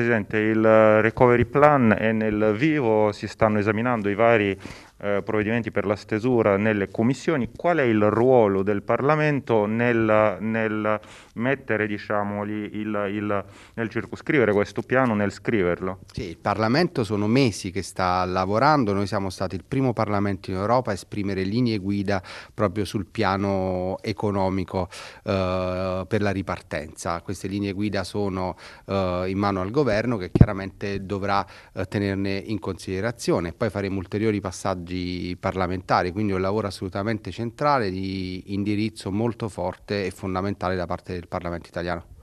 Presidente, il eh, recovery plan e nel vivo, si stanno esaminando i vari eh, provvedimenti per la stesura nelle commissioni, qual è il ruolo del Parlamento nel, nel mettere, diciamo, il, il, nel circoscrivere questo piano, nel scriverlo? Sì, il Parlamento sono mesi che sta lavorando, noi siamo stati il primo Parlamento in Europa a esprimere linee guida proprio sul piano economico eh, per la ripartenza. Queste linee guida sono eh, in mano al governo che chiaramente dovrà eh, tenerne in considerazione. Poi faremo ulteriori passaggi sondaggi parlamentari, quindi un lavoro assolutamente centrale di indirizzo molto forte e fondamentale da parte del Parlamento italiano.